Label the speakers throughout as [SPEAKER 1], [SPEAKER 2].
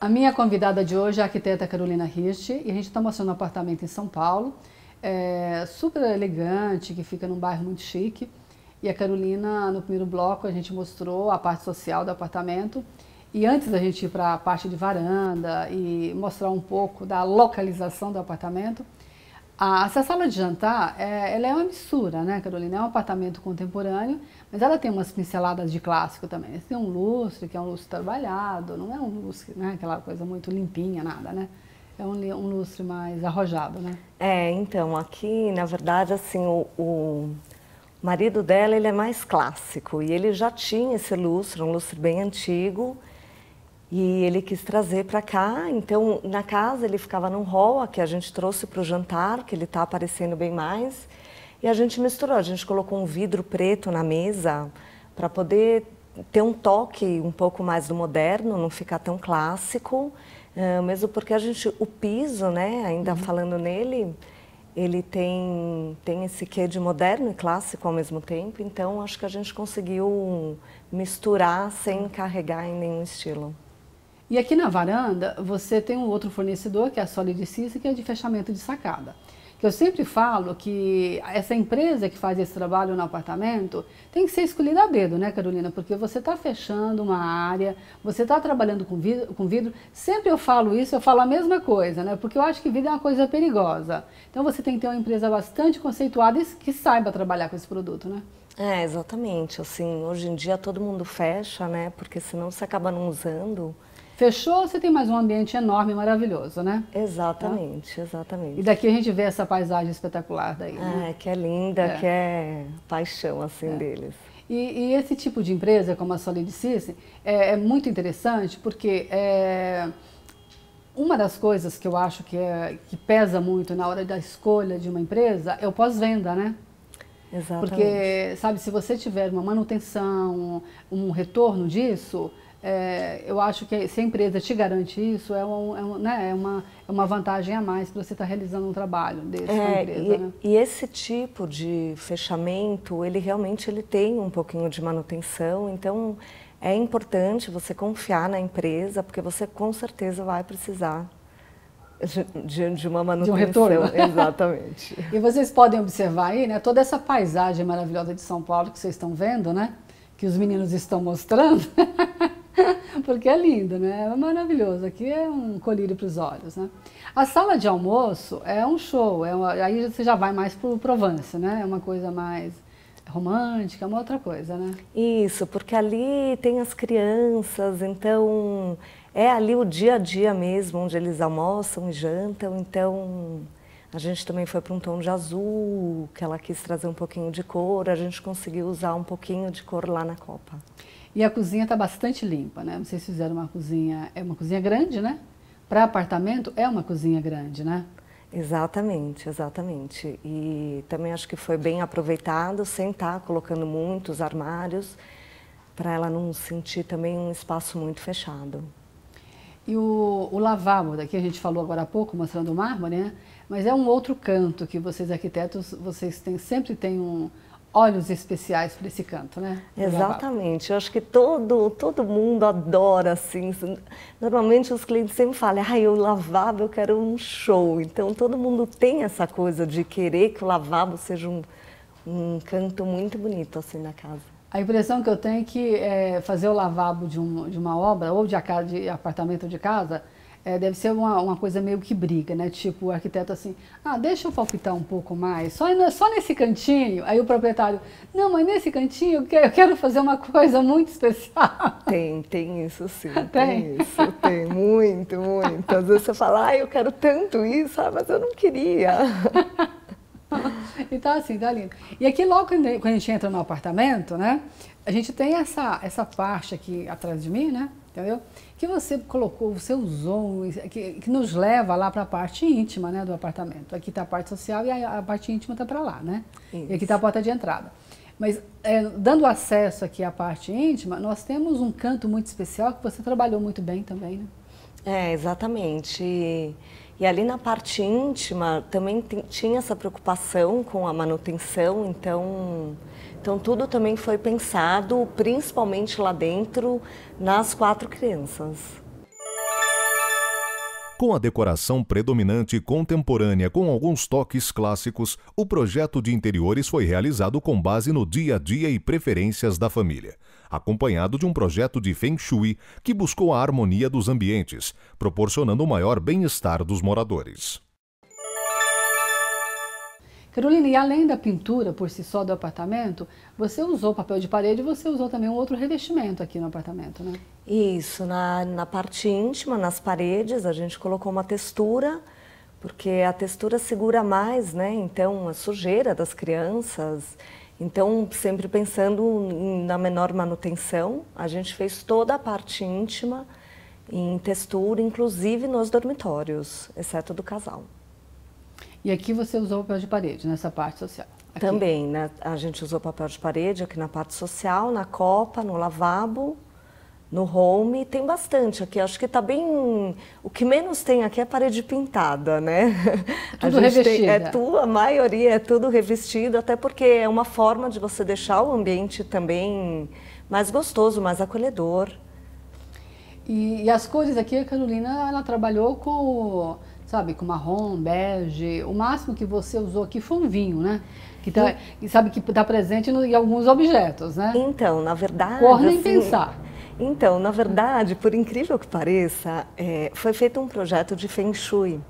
[SPEAKER 1] A minha convidada de hoje é a arquiteta Carolina Hirsch e a gente está mostrando um apartamento em São Paulo, é, super elegante, que fica num bairro muito chique. E a Carolina, no primeiro bloco, a gente mostrou a parte social do apartamento. E antes da gente ir para a parte de varanda e mostrar um pouco da localização do apartamento, a, essa sala de jantar, é, ela é uma mistura, né, Carolina? É um apartamento contemporâneo, mas ela tem umas pinceladas de clássico também. Tem um lustre, que é um lustre trabalhado, não é um lustre, né, aquela coisa muito limpinha, nada, né? É um, um lustre mais arrojado, né? É, então, aqui, na verdade, assim, o, o marido dela,
[SPEAKER 2] ele é mais clássico. E ele já tinha esse lustre, um lustre bem antigo, e ele quis trazer para cá, então na casa ele ficava num hall, que a gente trouxe para o jantar, que ele está aparecendo bem mais. E a gente misturou, a gente colocou um vidro preto na mesa para poder ter um toque um pouco mais do moderno, não ficar tão clássico, eh, mesmo porque a gente, o piso, né, ainda uhum. falando nele, ele tem, tem esse quê de moderno e clássico ao mesmo tempo,
[SPEAKER 1] então acho que a gente conseguiu misturar sem carregar em nenhum estilo. E aqui na varanda, você tem um outro fornecedor, que é a Solid System, que é de fechamento de sacada. Que eu sempre falo que essa empresa que faz esse trabalho no apartamento tem que ser escolhida a dedo, né, Carolina? Porque você está fechando uma área, você está trabalhando com vidro, com vidro. Sempre eu falo isso, eu falo a mesma coisa, né? Porque eu acho que vidro é uma coisa perigosa. Então você tem que ter uma empresa bastante conceituada e que saiba trabalhar com esse produto, né?
[SPEAKER 2] É, exatamente. Assim, hoje em dia todo mundo fecha, né? Porque senão você acaba não usando.
[SPEAKER 1] Fechou, você tem mais um ambiente enorme e maravilhoso, né? Exatamente, tá? exatamente. E daqui a gente vê essa paisagem espetacular daí. Né? É, que é linda, é. que é paixão assim é. deles. E, e, esse tipo de empresa, como a Solid System, é, é muito interessante porque é, uma das coisas que eu acho que, é, que pesa muito na hora da escolha de uma empresa é o pós-venda, né? Exatamente. Porque, sabe, se você tiver uma manutenção, um retorno disso, é, eu acho que se a empresa te garante isso, é, um, é, um, né, é uma, é uma, vantagem a mais para você estar tá realizando um trabalho desse é, empresa. E, né?
[SPEAKER 2] e, esse tipo de fechamento, ele realmente ele tem um pouquinho de manutenção, então é importante você confiar na empresa, porque você com certeza vai precisar. De, de, de uma manutenção. De um retorno. Exatamente.
[SPEAKER 1] e vocês podem observar aí, né, toda essa paisagem maravilhosa de São Paulo que vocês estão vendo, né, que os meninos estão mostrando. Porque é lindo, né? É maravilhoso. Aqui é um colírio para os olhos, né? A sala de almoço é um show. É uma... aí você já vai mais para o Provence, né? É uma coisa mais romântica, é uma outra coisa, né? Isso, porque ali tem as crianças, então
[SPEAKER 2] é ali o dia a dia mesmo, onde eles almoçam e jantam, então a gente também foi para um tom de azul, que ela quis trazer um pouquinho de cor, a gente conseguiu
[SPEAKER 1] usar um pouquinho de cor lá na Copa. E a cozinha está bastante limpa, né? Vocês fizeram uma cozinha, é uma cozinha grande, né? Para apartamento é uma cozinha grande, né?
[SPEAKER 2] Exatamente, exatamente. E também acho que foi bem aproveitado, sem estar colocando muitos armários, para ela não sentir também um espaço muito fechado.
[SPEAKER 1] E o, o lavabo, daqui a gente falou agora há pouco, mostrando o mármore, né? Mas é um outro canto que vocês arquitetos, vocês têm, sempre têm um, olhos especiais para esse canto, né? Exatamente.
[SPEAKER 2] Eu acho que todo, todo mundo adora, assim. Normalmente os clientes sempre falam, ah, eu lavabo eu quero um show. Então todo mundo tem essa coisa de querer que o lavabo seja um, um canto muito bonito, assim, na casa.
[SPEAKER 1] A impressão que eu tenho é que é, fazer o lavabo de, um, de uma obra, ou de, de apartamento ou de casa, é, deve ser uma, uma coisa meio que briga, né? Tipo, o arquiteto assim, ah, deixa eu palpitar um pouco mais, só, só nesse cantinho. Aí o proprietário, não, mas nesse cantinho eu quero, eu quero fazer uma coisa muito especial. Tem, tem isso sim.
[SPEAKER 2] Tem, tem isso, tem, muito, muito. Às vezes você fala, ah, eu quero tanto isso, ah, mas eu não queria.
[SPEAKER 1] então, assim, tá lindo. E aqui logo quando a gente entra no apartamento, né? A gente tem essa, essa parte aqui atrás de mim, né? entendeu? Que você colocou, você usou, que, que nos leva lá para a parte íntima, né, do apartamento. Aqui está a parte social e a, a parte íntima está para lá, né? Isso. E aqui está a porta de entrada. Mas é, dando acesso aqui à parte íntima, nós temos um canto muito especial que você trabalhou muito bem também, né?
[SPEAKER 2] É, exatamente. E ali na parte íntima também tinha essa preocupação com a manutenção, então, então tudo também foi pensado, principalmente lá dentro, nas quatro crianças.
[SPEAKER 3] Com a decoração predominante contemporânea com alguns toques clássicos, o projeto de interiores foi realizado com base no dia a dia e preferências da família acompanhado de um projeto de Feng Shui que buscou a harmonia dos ambientes, proporcionando o maior bem-estar dos moradores.
[SPEAKER 1] Carolina, e além da pintura por si só do apartamento, você usou papel de parede e você usou também um outro revestimento aqui no apartamento, né? Isso, na, na
[SPEAKER 2] parte íntima, nas paredes, a gente colocou uma textura, porque a textura segura mais, né? Então, a sujeira das crianças então, sempre pensando na menor manutenção, a gente fez toda a parte íntima em textura, inclusive nos dormitórios, exceto do casal. E aqui você usou papel de parede, nessa parte social? Aqui. Também, né? A gente usou papel de parede aqui na parte social, na copa, no lavabo no home tem bastante aqui. Acho que está bem. O que menos tem aqui é parede pintada, né? É tudo revestida. Tem, é tu, a maioria é tudo revestido, até porque é uma forma de você deixar o ambiente também mais gostoso, mais acolhedor.
[SPEAKER 1] E, e as cores aqui, a Carolina, ela trabalhou com, sabe, com marrom, bege. O máximo que você usou aqui foi um vinho, né? que tá, hum. e sabe que está presente no, em alguns objetos, né? Então, na verdade. Cor nem assim, pensar. Então, na verdade, por incrível que
[SPEAKER 2] pareça, é, foi feito um projeto de Feng Shui.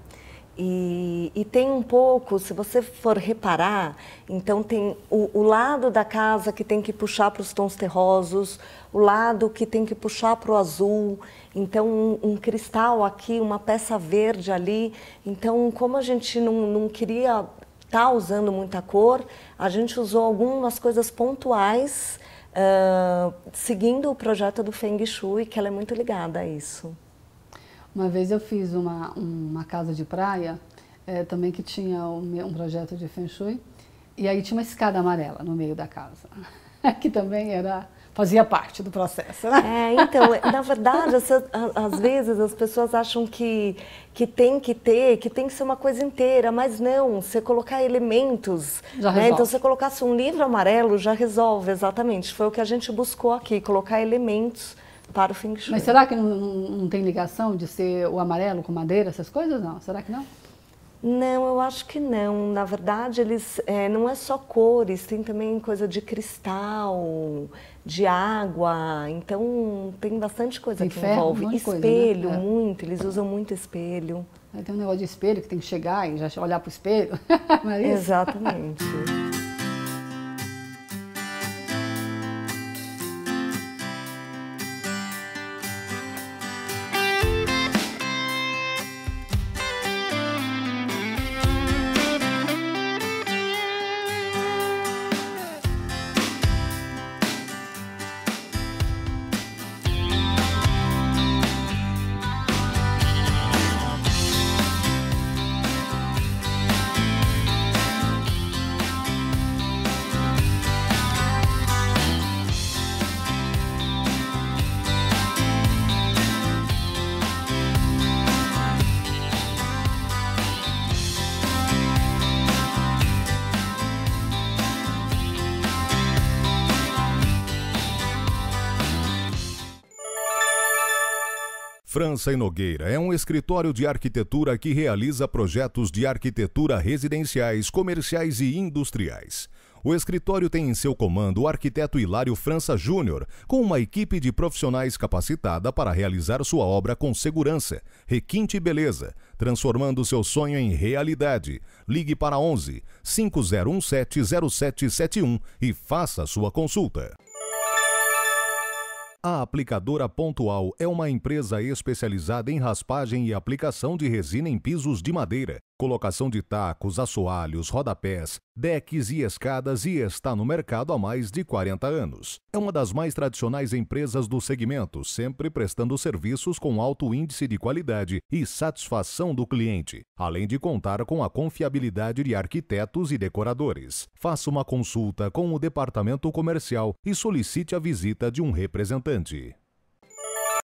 [SPEAKER 2] E, e, tem um pouco, se você for reparar, então tem o, o lado da casa que tem que puxar para os tons terrosos, o lado que tem que puxar para o azul, então um, um, cristal aqui, uma peça verde ali. Então, como a gente não, não queria estar tá usando muita cor, a gente usou algumas coisas pontuais uh, seguindo o projeto do Feng Shui, que ela é muito ligada a isso.
[SPEAKER 1] Uma vez eu fiz uma, uma casa de praia, é, também que tinha um, um projeto de Feng Shui, e aí tinha uma escada amarela no meio da casa, que também era fazia parte do processo,
[SPEAKER 2] né? É, então, é, na verdade, às vezes as pessoas acham que, que tem que ter, que tem que ser uma coisa inteira, mas não, você colocar elementos, né? então se colocasse um livro amarelo já resolve, exatamente, foi o que a gente buscou aqui, colocar elementos para o Feng Shui. Mas será
[SPEAKER 1] que não, não, não tem ligação de ser o amarelo com madeira, essas coisas, não? Será que não?
[SPEAKER 2] Não, eu acho que não. Na verdade, eles é, não é só cores, tem também coisa de cristal, de água. Então tem bastante coisa tem que ferro, envolve. Um espelho, coisa, né?
[SPEAKER 1] É. muito. Eles usam muito espelho. Aí tem um negócio de espelho que tem que chegar e já olhar para o espelho. é Exatamente.
[SPEAKER 3] França e Nogueira é um escritório de arquitetura que realiza projetos de arquitetura residenciais, comerciais e industriais. O escritório tem em seu comando o arquiteto Hilário França Júnior, com uma equipe de profissionais capacitada para realizar sua obra com segurança, requinte e beleza, transformando seu sonho em realidade. Ligue para 11 5017 0771 e faça sua consulta. A Aplicadora Pontual é uma empresa especializada em raspagem e aplicação de resina em pisos de madeira, Colocação de tacos, assoalhos, rodapés, decks e escadas e está no mercado há mais de 40 anos. É uma das mais tradicionais empresas do segmento, sempre prestando serviços com alto índice de qualidade e satisfação do cliente, além de contar com a confiabilidade de arquitetos e decoradores. Faça uma consulta com o departamento comercial e solicite a visita de um representante.